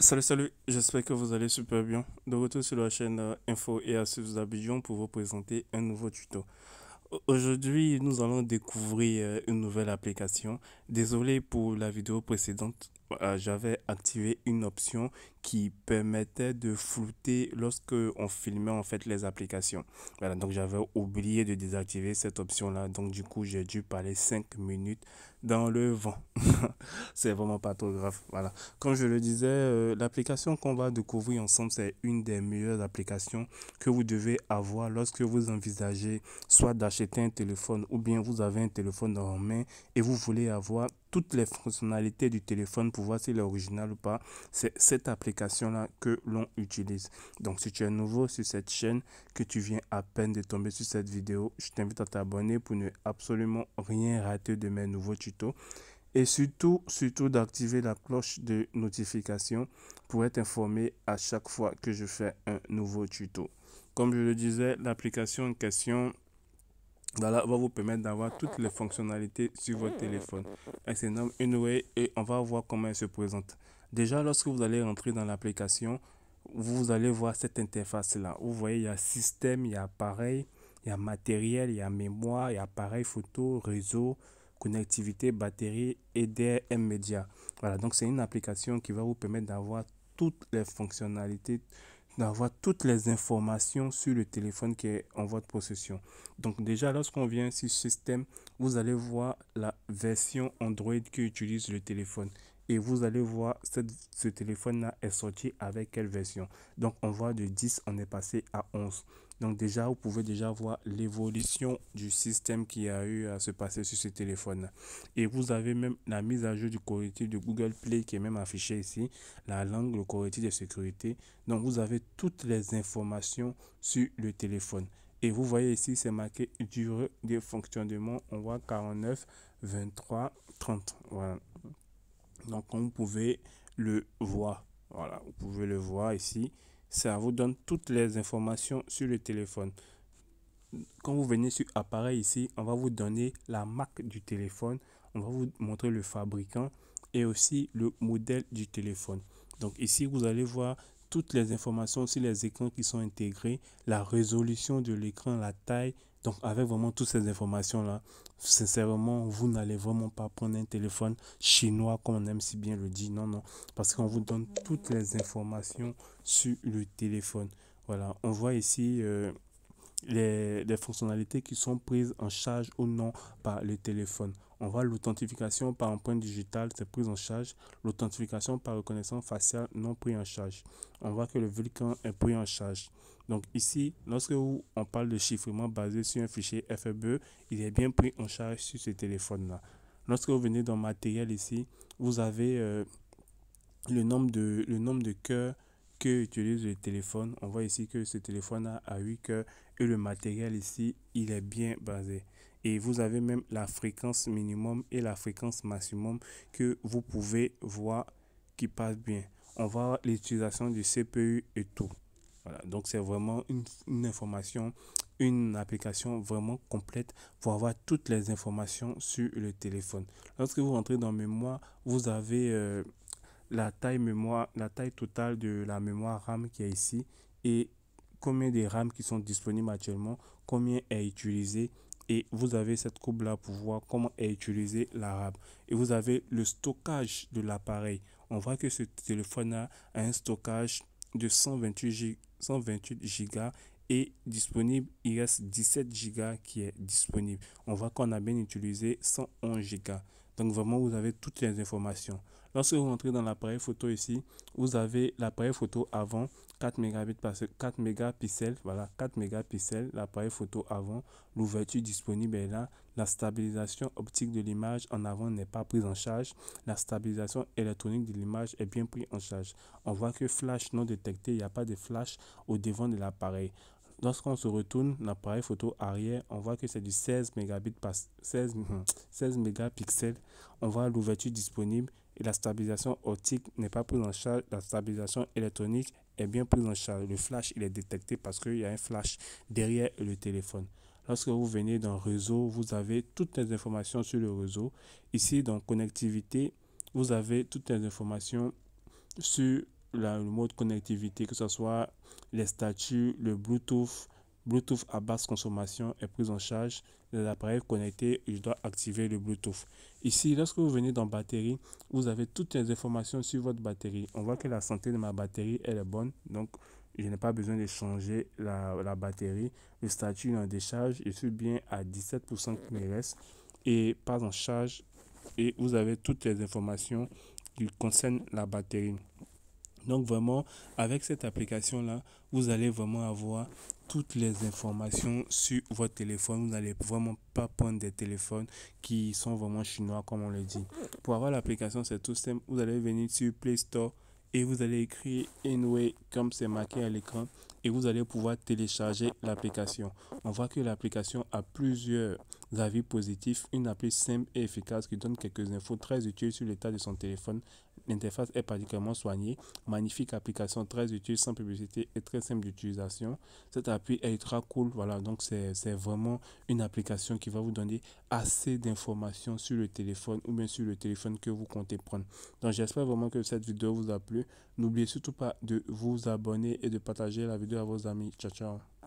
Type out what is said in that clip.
Salut, salut, j'espère que vous allez super bien. De retour sur la chaîne euh, Info et Astuces d'Abidjan pour vous présenter un nouveau tuto. Aujourd'hui, nous allons découvrir euh, une nouvelle application. Désolé pour la vidéo précédente bah, euh, j'avais activé une option qui permettait de flouter lorsque on filmait en fait les applications. Voilà, donc j'avais oublié de désactiver cette option là. Donc du coup, j'ai dû parler 5 minutes dans le vent. c'est vraiment pas trop grave. Voilà. Comme je le disais, euh, l'application qu'on va découvrir ensemble, c'est une des meilleures applications que vous devez avoir lorsque vous envisagez soit d'acheter un téléphone ou bien vous avez un téléphone en main et vous voulez avoir toutes les fonctionnalités du téléphone pour voir s'il est ou pas. C'est cette application-là que l'on utilise. Donc si tu es nouveau sur cette chaîne, que tu viens à peine de tomber sur cette vidéo, je t'invite à t'abonner pour ne absolument rien rater de mes nouveaux tutos. Et surtout, surtout d'activer la cloche de notification pour être informé à chaque fois que je fais un nouveau tuto. Comme je le disais, l'application en question voilà, va vous permettre d'avoir toutes les fonctionnalités sur votre téléphone. Elle se nomme et on va voir comment elle se présente. Déjà, lorsque vous allez rentrer dans l'application, vous allez voir cette interface-là. Vous voyez, il y a système, il y a appareil, il y a matériel, il y a mémoire, il y a appareil photo, réseau, connectivité, batterie et DRM médias Voilà, donc c'est une application qui va vous permettre d'avoir toutes les fonctionnalités d'avoir toutes les informations sur le téléphone qui est en votre possession. Donc déjà, lorsqu'on vient sur système, vous allez voir la version Android qui utilise le téléphone. Et vous allez voir, ce téléphone-là est sorti avec quelle version. Donc on voit de 10, on est passé à 11. Donc déjà, vous pouvez déjà voir l'évolution du système qui a eu à se passer sur ce téléphone. Et vous avez même la mise à jour du correctif de Google Play qui est même affiché ici, la langue, le correctif de sécurité. Donc vous avez toutes les informations sur le téléphone. Et vous voyez ici, c'est marqué durée de fonctionnement. On voit 49, 23, 30. Voilà. Donc, vous pouvez le voir. Voilà, vous pouvez le voir ici ça vous donne toutes les informations sur le téléphone. Quand vous venez sur appareil ici, on va vous donner la marque du téléphone, on va vous montrer le fabricant et aussi le modèle du téléphone. Donc ici, vous allez voir toutes les informations sur les écrans qui sont intégrés, la résolution de l'écran, la taille. Donc avec vraiment toutes ces informations-là, sincèrement, vous n'allez vraiment pas prendre un téléphone chinois comme on aime si bien le dire. Non, non. Parce qu'on vous donne toutes les informations sur le téléphone. Voilà, on voit ici... Euh, les, fonctionnalités qui sont prises en charge ou non par le téléphone. On voit l'authentification par empreinte digitale, c'est prise en charge. L'authentification par reconnaissance faciale non pris en charge. On voit que le vulcan est pris en charge. Donc ici, lorsque on parle de chiffrement basé sur un fichier fbe il est bien pris en charge sur ce téléphone-là. Lorsque vous venez dans matériel ici, vous avez euh, le nombre de, le nombre de cœurs que utilise le téléphone. On voit ici que ce téléphone a, 8 coeurs et le matériel ici, il est bien basé. Et vous avez même la fréquence minimum et la fréquence maximum que vous pouvez voir qui passe bien. On voit l'utilisation du CPU et tout. Voilà, donc c'est vraiment une, information, une application vraiment complète pour avoir toutes les informations sur le téléphone. Lorsque vous rentrez dans mémoire, vous avez... Euh, la taille, mémoire, la taille totale de la mémoire RAM qui est ici et combien de RAM qui sont disponibles actuellement, combien est utilisé et vous avez cette courbe là pour voir comment est utilisé la RAM et vous avez le stockage de l'appareil. On voit que ce téléphone a un stockage de 128 Go 128 gigas et disponible, il reste 17 gigas qui est disponible. On voit qu'on a bien utilisé 111 gigas. Donc vraiment, vous avez toutes les informations. Lorsque vous rentrez dans l'appareil photo ici, vous avez l'appareil photo avant, 4 mégapixels, 4 mégapixels, voilà, 4 mégapixels, l'appareil photo avant, l'ouverture disponible est là, la stabilisation optique de l'image en avant n'est pas prise en charge, la stabilisation électronique de l'image est bien prise en charge. On voit que flash non détecté, il n'y a pas de flash au devant de l'appareil lorsqu'on se retourne l'appareil photo arrière, on voit que c'est du 16 mégabits par 16, 16 hmm, mégapixels. On voit l'ouverture disponible et la stabilisation optique n'est pas prise en charge. La stabilisation électronique est bien prise en charge. Le flash, il est détecté parce qu'il y a un flash derrière le téléphone. Lorsque vous venez dans réseau, vous avez toutes les informations sur le réseau. Ici, dans connectivité, vous avez toutes les informations sur la mode connectivité, que ce soit les statuts, le Bluetooth, Bluetooth à basse consommation est prise en charge. Les appareils connectés, je dois activer le Bluetooth. Ici, lorsque vous venez dans batterie, vous avez toutes les informations sur votre batterie. On voit que la santé de ma batterie, elle est bonne. Donc, je n'ai pas besoin de changer la, la batterie. Le statut en décharge, je suis bien à 17% qui me reste. Et pas en charge. Et vous avez toutes les informations qui concernent la batterie. Donc vraiment, avec cette application-là, vous allez vraiment avoir toutes les informations sur votre téléphone. Vous n'allez vraiment pas prendre des téléphones qui sont vraiment chinois, comme on le dit. Pour avoir l'application, c'est tout simple. Vous allez venir sur Play Store et vous allez écrire Inway comme c'est marqué à l'écran et vous allez pouvoir télécharger l'application. On voit que l'application a plusieurs avis positifs, une appli simple et efficace qui donne quelques infos très utiles sur l'état de son téléphone. L'interface est particulièrement soignée, magnifique application très utile, sans publicité et très simple d'utilisation. Cette appli est ultra cool, voilà, donc c'est vraiment une application qui va vous donner assez d'informations sur le téléphone ou bien sur le téléphone que vous comptez prendre. Donc j'espère vraiment que cette vidéo vous a plu. N'oubliez surtout pas de vous abonner et de partager la vidéo À vos amis. Ciao, ciao.